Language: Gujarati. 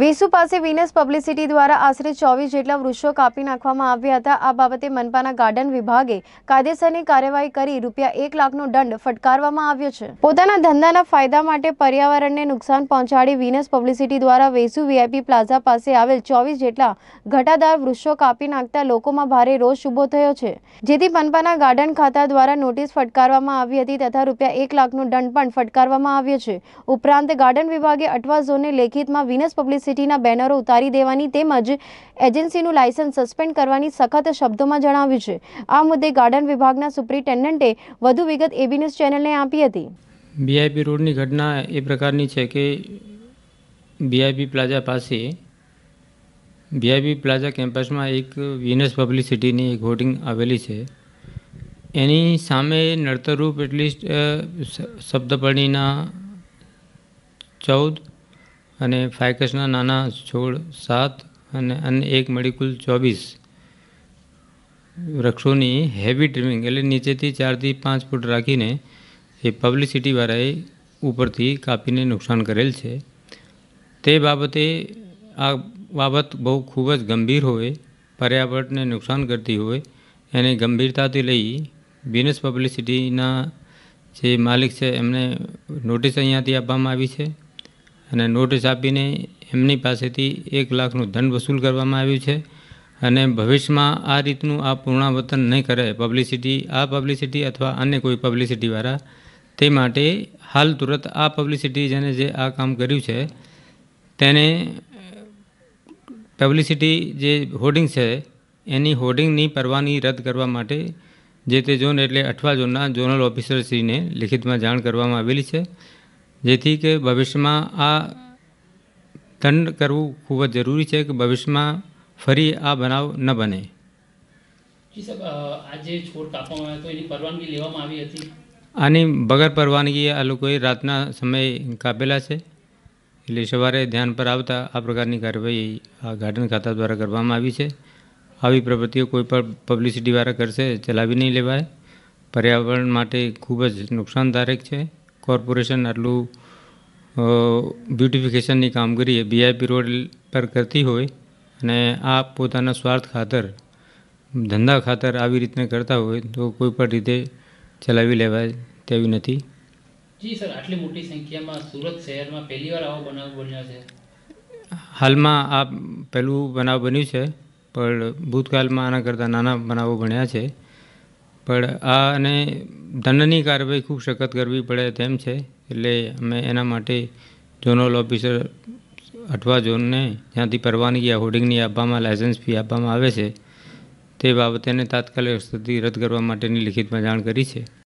વેસુ પાસે વિનસ પબ્લિસિટી દ્વારા આશરે ચોવીસ જેટલા વૃક્ષો કાપી નાખવામાં આવ્યા હતા આ બાબતે મનપાના ગાર્ડન વિભાગે કાયદેસરની કાર્યવાહી કરી રૂપિયા એક લાખનો દંડ ફટકારવામાં આવ્યો છે પોતાના ધંધાના ફાયદા માટે પર્યાવરણને નુકસાન પહોંચાડી વિનસ પબ્લિસિટી દ્વારા વેસુ વીઆઈપી પ્લાઝા પાસે આવેલ ચોવીસ જેટલા ઘટાદાર વૃક્ષો કાપી નાખતા લોકોમાં ભારે રોષ ઉભો થયો છે જેથી મનપાના ગાર્ડન ખાતા દ્વારા નોટિસ ફટકારવામાં આવી હતી તથા રૂપિયા એક લાખનો દંડ પણ ફટકારવામાં આવ્યો છે ઉપરાંત ગાર્ડન વિભાગે અઠવા ઝોનને લેખિતમાં વિનસ પબ્લિસિટી સિટીના બેનરો ઉતારી દેવાની તેમજ એજન્સીનું લાયસન્સ સસ્પેન્ડ કરવાની સખત શબ્દોમાં જણાવ્યું છે આ મુદ્દે ગાર્ડન વિભાગના સુપ્રિન્ટેન્ડન્ટે વધુ વિગત એબી ન્યૂઝ ચેનલને આપી હતી બીઆઈપી રોડની ઘટના એ પ્રકારની છે કે બીઆઈપી પ્લાઝા પાસે બીઆઈપી પ્લાઝા કેમ્પસમાં એક વિનસ પબ્લિસિટીની એક હોર્ડિંગ આવેલી છે એની સામે નડતરરૂપ એટલીસ્ટ શબ્દપણીના ચૌદ અને ફાઇકસના નાના છોડ સાત અને અન્ય એક મળી કુલ ચોવીસ વૃક્ષોની હેવી ટ્રીમિંગ એટલે નીચેથી ચારથી પાંચ ફૂટ રાખીને એ પબ્લિસિટીવાળાએ ઉપરથી કાપીને નુકસાન કરેલ છે તે બાબતે આ બાબત બહુ ખૂબ જ ગંભીર હોય પર્યાવરણને નુકસાન કરતી હોય એને ગંભીરતાથી લઈ બિઝનેસ પબ્લિસિટીના જે માલિક છે એમને નોટિસ અહીંયાથી આપવામાં આવી છે અને નોટિસ આપીને એમની પાસેથી એક લાખનું દંડ વસૂલ કરવામાં આવ્યું છે અને ભવિષ્યમાં આ રીતનું આ પુનરાવર્તન નહીં કરે પબ્લિસિટી આ પબ્લિસિટી અથવા અન્ય કોઈ પબ્લિસિટીવાળા તે માટે હાલ તુરંત આ પબ્લિસિટી જેને જે આ કામ કર્યું છે તેને પબ્લિસિટી જે હોર્ડિંગ છે એની હોર્ડિંગની પરવાની રદ કરવા માટે જે તે ઝોન એટલે અઠવા ઝોનના ઝોનલ ઓફિસરશ્રીને લિખિતમાં જાણ કરવામાં આવેલી છે જેથી કે ભવિષ્યમાં આ દંડ કરવું ખૂબ જ જરૂરી છે કે ભવિષ્યમાં ફરી આ બનાવ ન બને આની વગર પરવાનગી આ લોકોએ રાતના સમયે કાપેલા છે એટલે સવારે ધ્યાન પર આવતા આ પ્રકારની કાર્યવાહી આ ગાર્ડન ખાતા દ્વારા કરવામાં આવી છે આવી પ્રવૃત્તિઓ કોઈ પણ પબ્લિસિટી પબ્લિસિટીવાળા કરશે ચલાવી નહીં લેવાય પર્યાવરણ માટે ખૂબ જ નુકસાનદાયક છે કોર્પોરેશન આટલું બ્યુટિફિકેશનની કામગીરી બીઆઈપી રોડ પર કરતી હોય અને આ પોતાના સ્વાર્થ ખાતર ધંધા ખાતર આવી રીતને કરતા હોય તો કોઈ પણ રીતે ચલાવી લેવાય તેવી નથી જી સર આટલી મોટી સંખ્યામાં સુરત શહેરમાં પહેલીવાર આવો બનાવ બન્યો છે હાલમાં આ પહેલું બનાવ બન્યું છે પણ ભૂતકાળમાં આના કરતાં નાના બનાવો બન્યા છે પણ આ અને દંડની કાર્યવાહી ખૂબ સખત કરવી પડે તેમ છે એટલે અમે એના માટે ઝોનલ ઓફિસર અઠવા ઝોનને જ્યાંથી પરવાનગી આ હોર્ડિંગની આપવામાં લાયસન્સ ફી આપવામાં આવે છે તે બાબતે તાત્કાલિક સ્થિતિ રદ કરવા માટેની લિખિતમાં જાણ કરી છે